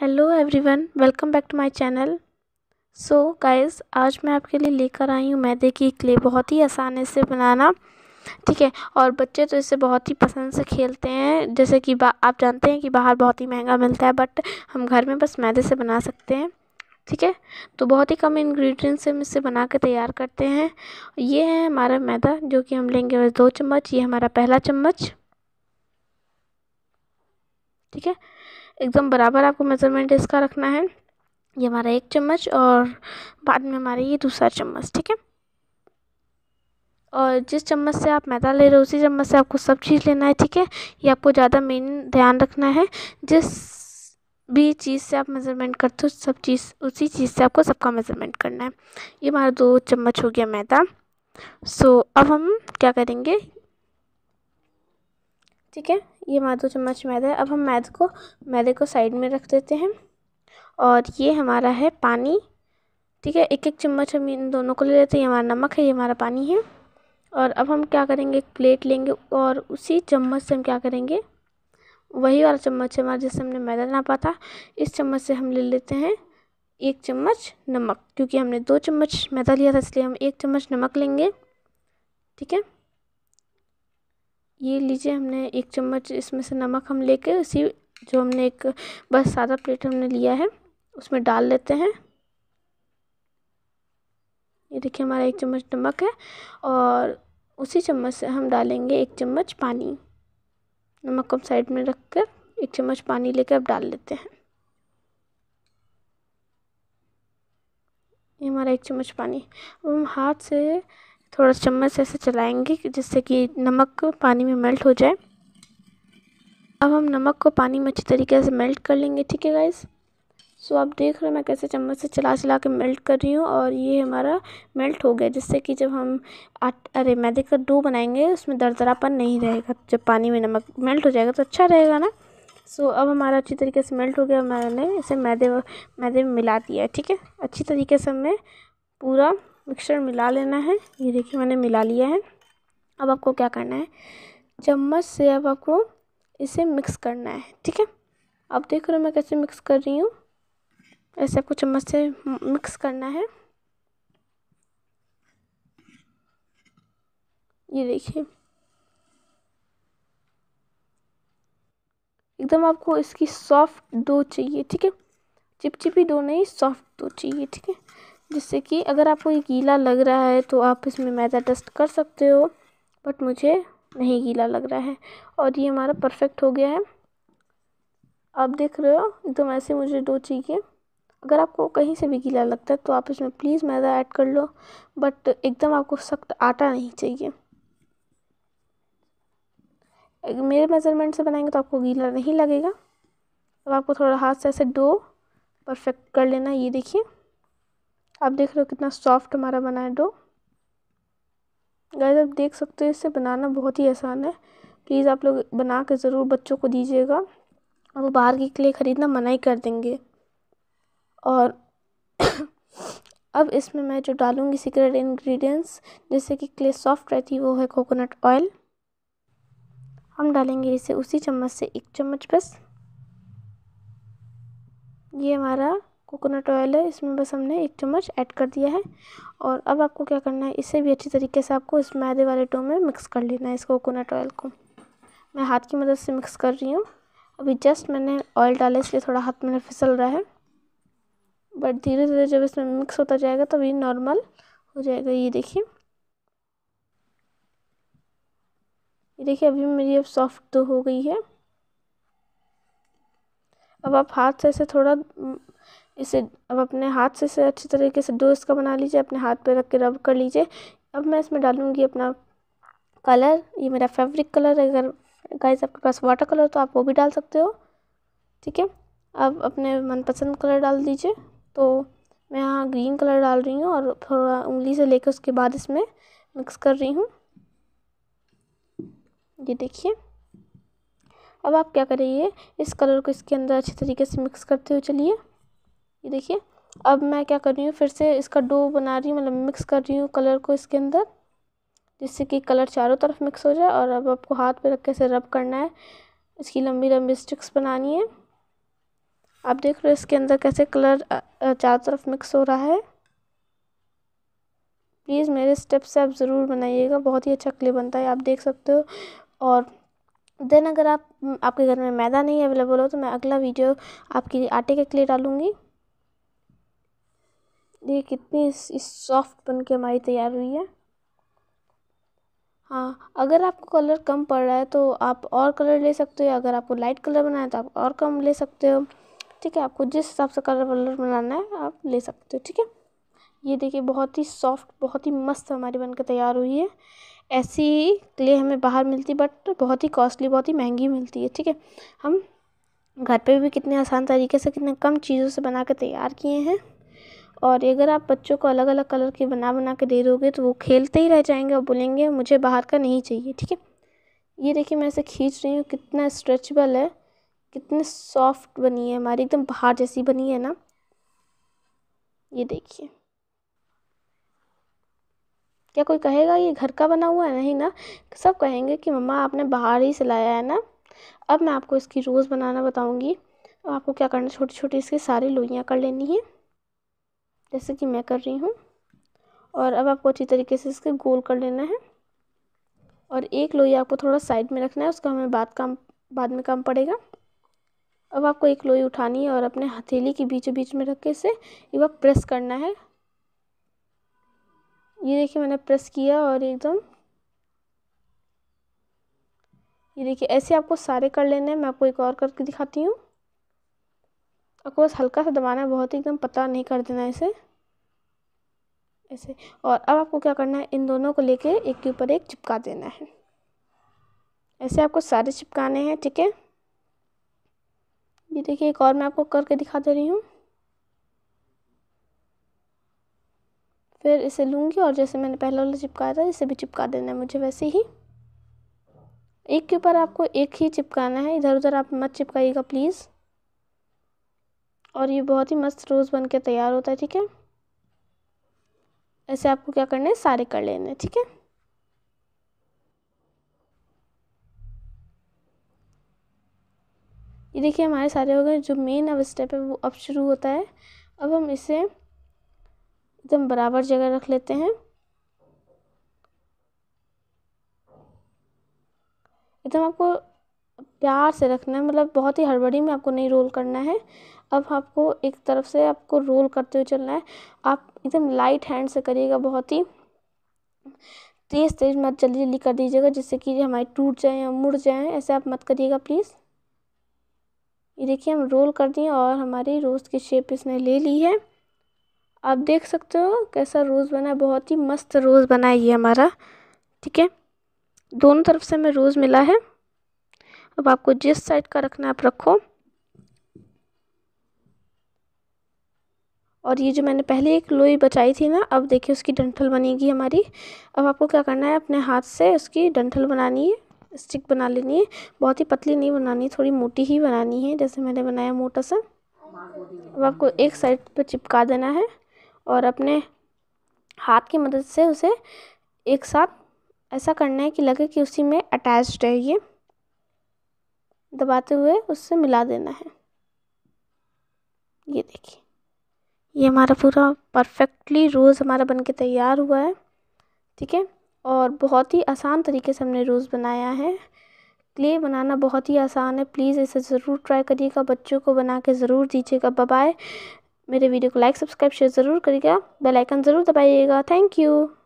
hello everyone welcome back to my channel so guys आज मैं आपके लिए लेकर आई हूँ मैदे की क्ले बहुत ही आसानी से बनाना ठीक है और बच्चे तो इसे बहुत ही पसंद से खेलते हैं जैसे कि आप जानते हैं कि बाहर बहुत ही महंगा मिलता है बट हम घर में बस मैदे से बना सकते हैं ठीक है तो बहुत ही कम इन्ग्रीडियंट से हम इसे बना कर तैयार करते हैं ये है हमारा मैदा जो कि हम लेंगे बस दो चम्मच ये हमारा पहला चम्मच ठीक है एकदम बराबर आपको मेज़रमेंट इसका रखना है ये हमारा एक चम्मच और बाद में हमारा ये दूसरा चम्मच ठीक है और जिस चम्मच से आप मैदा ले रहे हो उसी चम्मच से आपको सब चीज़ लेना है ठीक है ये आपको ज़्यादा मेन ध्यान रखना है जिस भी चीज़ से आप मेज़रमेंट करते हो सब चीज़ उसी चीज़ से आपको सबका मेज़रमेंट करना है ये हमारा दो चम्मच हो गया मैदा सो अब हम क्या करेंगे ठीक है ये हमारा दो चम्मच मैदा है अब हम मैदे को मैदे को साइड में रख देते हैं और ये हमारा है पानी ठीक है एक एक चम्मच हम इन दोनों को ले लेते हैं ये हमारा नमक है ये हमारा पानी है और अब हम क्या करेंगे एक प्लेट लेंगे और उसी चम्मच से हम क्या करेंगे वही वाला चम्मच हमारा जिससे हमने मैदा नापा था इस चम्मच से हम ले लेते हैं एक चम्मच नमक क्योंकि हमने दो चम्मच मैदा लिया था इसलिए हम एक चम्मच नमक लेंगे ठीक है ये लीजिए हमने एक चम्मच इसमें से नमक हम लेके उसी जो हमने एक बस सादा प्लेट हमने लिया है उसमें डाल लेते हैं ये देखिए हमारा एक चम्मच नमक है और उसी चम्मच से हम डालेंगे एक चम्मच पानी नमक को साइड में रख कर एक चम्मच पानी लेकर अब डाल लेते हैं ये हमारा एक चम्मच पानी अब हम हाथ से थोड़ा चम्मच से ऐसे चलाएंगे जिससे कि नमक पानी में मेल्ट हो जाए अब हम नमक को पानी में अच्छी तरीके से मेल्ट कर लेंगे ठीक है गाइस सो आप देख रहे हो मैं कैसे चम्मच से चला चला के मेल्ट कर रही हूँ और ये हमारा मेल्ट हो गया जिससे कि जब हम अरे मैदे का डो बनाएंगे उसमें दरदरापन नहीं रहेगा जब पानी में नमक मेल्ट हो जाएगा तो अच्छा रहेगा ना सो so, अब हमारा अच्छी तरीके से मेल्ट हो गया मैंने इसे मैदे मैदे में मिला दिया है ठीक है अच्छी तरीके से हमने पूरा मिक्सचर मिला लेना है ये देखिए मैंने मिला लिया है अब आपको क्या करना है चम्मच से अब आपको इसे मिक्स करना है ठीक है अब देख रहे हो मैं कैसे मिक्स कर रही हूँ ऐसे आपको चम्मच से मिक्स करना है ये देखिए एकदम आपको इसकी सॉफ्ट डो चाहिए ठीक है चिपचिपी डो नहीं सॉफ्ट डो चाहिए ठीक है जिससे कि अगर आपको ये गीला लग रहा है तो आप इसमें मैदा डस्ट कर सकते हो बट मुझे नहीं गीला लग रहा है और ये हमारा परफेक्ट हो गया है आप देख रहे हो एकदम ऐसे मुझे दो चाहिए अगर आपको कहीं से भी गीला लगता है तो आप इसमें प्लीज़ मैदा ऐड कर लो बट एकदम आपको सख्त आटा नहीं चाहिए मेरे मेज़रमेंट से बनाएंगे तो आपको गीला नहीं लगेगा अब तो आपको थोड़ा हाथ से ऐसे डो परफेक्ट कर लेना ये देखिए आप देख रहे हो कितना सॉफ्ट हमारा बना है डो गाइस आप देख सकते हो इसे बनाना बहुत ही आसान है प्लीज़ आप लोग बना के ज़रूर बच्चों को दीजिएगा वो बाहर की क्ले ख़रीदना मना ही कर देंगे और अब इसमें मैं जो डालूँगी सीक्रेट इंग्रेडिएंट्स जैसे कि क्ले सॉफ्ट रहती वो है कोकोनट ऑयल हम डालेंगे इसे उसी चम्मच से एक चम्मच बस ये हमारा कोकोनट ऑयल है इसमें बस हमने एक चम्मच ऐड कर दिया है और अब आपको क्या करना है इसे भी अच्छी तरीके से आपको इस मैदे वाले डो में मिक्स कर लेना है इस कोकोनट ऑयल को मैं हाथ की मदद से मिक्स कर रही हूँ अभी जस्ट मैंने ऑयल डाला इसलिए थोड़ा हाथ मेरा फिसल रहा है बट धीरे धीरे जब इसमें मिक्स होता जाएगा तब ये नॉर्मल हो जाएगा ये देखिए ये देखिए अभी मेरी अब सॉफ्ट तो हो गई है अब आप हाथ से ऐसे थोड़ा इसे अब अपने हाथ से इसे अच्छी तरीके से डो इसका बना लीजिए अपने हाथ पे रख के रब कर लीजिए अब मैं इसमें डालूँगी अपना कलर ये मेरा फेवरिक कलर है अगर गाइस आपके पास वाटर कलर तो आप वो भी डाल सकते हो ठीक है अब अपने मनपसंद कलर डाल दीजिए तो मैं यहाँ ग्रीन कलर डाल रही हूँ और थोड़ा उंगली से लेकर उसके बाद इसमें मिक्स कर रही हूँ ये देखिए अब आप क्या करिए इस कलर को इसके अंदर अच्छे तरीके से मिक्स करते हुए चलिए ये देखिए अब मैं क्या कर रही हूँ फिर से इसका डो बना रही हूँ मतलब मिक्स कर रही हूँ कलर को इसके अंदर जिससे कि कलर चारों तरफ मिक्स हो जाए और अब आपको हाथ पे रख के इसे रब करना है इसकी लंबी लंबी स्टिक्स बनानी है आप देख रहे हो इसके अंदर कैसे कलर चारों तरफ मिक्स हो रहा है प्लीज़ मेरे स्टेप से आप ज़रूर बनाइएगा बहुत ही अच्छा क्ले बनता है आप देख सकते हो और देन अगर आप आपके घर में मैदा नहीं अवेलेबल हो तो मैं अगला वीडियो आपके लिए आटे के क्ले डालूँगी देखिए कितनी इस, सॉफ्ट बन के हमारी तैयार हुई है हाँ अगर आपको कलर कम पड़ रहा है तो आप और कलर ले सकते हो अगर आपको लाइट कलर बनाना है तो आप और कम ले सकते हो ठीक है आपको जिस हिसाब से कलर वलर बनाना है आप ले सकते हो ठीक है ये देखिए बहुत ही सॉफ्ट बहुत ही मस्त हमारी बनकर तैयार हुई है ऐसी क्ले हमें बाहर मिलती बट बहुत ही कॉस्टली बहुत ही महंगी मिलती है ठीक है हम घर पे भी कितने आसान तरीके से कितने कम चीज़ों से बना के तैयार किए हैं और अगर आप बच्चों को अलग अलग कलर की बना बना के दे दोगे तो वो खेलते ही रह जाएंगे और बोलेंगे मुझे बाहर का नहीं चाहिए ठीक है ये देखिए मैं ऐसे खींच रही हूँ कितना स्ट्रेचबल है कितनी सॉफ्ट बनी है हमारी एकदम बाहर जैसी बनी है ना ये देखिए क्या कोई कहेगा ये घर का बना हुआ है नहीं ना सब कहेंगे कि मम्मा आपने बाहर ही सिलाया है ना अब मैं आपको इसकी रोज़ बनाना बताऊँगी आपको क्या करना छोटी छोटी इसकी सारी लोइयाँ कर लेनी है जैसे कि मैं कर रही हूँ और अब आपको अच्छी तरीके से इसके गोल कर लेना है और एक लोई आपको थोड़ा साइड में रखना है उसका हमें बाद काम बाद में काम पड़ेगा अब आपको एक लोई उठानी है और अपने हथेली के बीचों बीच में रख के इसे एक बार प्रेस करना है ये देखिए मैंने प्रेस किया और एकदम ये देखिए ऐसे आपको सारे कर लेने हैं मैं आपको एक और करके दिखाती हूँ आपको बस हल्का सा दबाना है बहुत ही एकदम पतला नहीं कर देना इसे ऐसे और अब आपको क्या करना है इन दोनों को लेके एक के ऊपर एक चिपका देना है ऐसे आपको सारे चिपकाने हैं ठीक है ये देखिए एक और मैं आपको करके दिखा दे रही हूँ फिर इसे लूँगी और जैसे मैंने पहले वाला चिपकाया था इसे भी चिपका देना है मुझे वैसे ही एक के ऊपर आपको एक ही चिपकाना है इधर उधर आप मत चिपकाइएगा प्लीज़ और ये बहुत ही मस्त रोज़ बन के तैयार होता है ठीक है ऐसे आपको क्या करना है सारे कर लेने ठीक है ये देखिए हमारे सारे हो गए जो मेन अब स्टेप है वो अब शुरू होता है अब हम इसे एकदम बराबर जगह रख लेते हैं एकदम आपको प्यार से रखना है मतलब बहुत ही हड़बड़ी में आपको नहीं रोल करना है अब आपको एक तरफ से आपको रोल करते हुए चलना है आप एकदम लाइट हैंड से करिएगा बहुत ही तेज़ तेज़ मत जल्दी जल्दी कर दीजिएगा जिससे कि हमारे टूट जाए या मुड़ जाए ऐसे आप मत करिएगा प्लीज़ ये देखिए हम रोल कर दिए और हमारी रोज़ की शेप इसने ले ली है आप देख सकते हो कैसा रोज़ बना है बहुत ही मस्त रोज़ बना है ये हमारा ठीक है दोनों तरफ से हमें रोज़ मिला है अब आपको जिस साइड का रखना है आप रखो और ये जो मैंने पहले एक लोई बचाई थी ना अब देखिए उसकी डंठल बनेगी हमारी अब आपको क्या करना है अपने हाथ से उसकी डंठल बनानी है स्टिक बना लेनी है बहुत ही पतली नहीं बनानी थोड़ी मोटी ही बनानी है जैसे मैंने बनाया मोटा सा अब आपको एक साइड पर चिपका देना है और अपने हाथ की मदद से उसे एक साथ ऐसा करना है कि लगे कि उसी में अटैच्ड है ये दबाते हुए उससे मिला देना है ये देखिए ये हमारा पूरा परफेक्टली रोज़ हमारा बन के तैयार हुआ है ठीक है और बहुत ही आसान तरीके से हमने रोज़ बनाया है क्ले बनाना बहुत ही आसान है प्लीज़ इसे ज़रूर ट्राई करिएगा बच्चों को बना के ज़रूर दीजिएगा बाय मेरे वीडियो को लाइक सब्सक्राइब शेयर ज़रूर करिएगा बेल आइकन ज़रूर दबाइएगा थैंक यू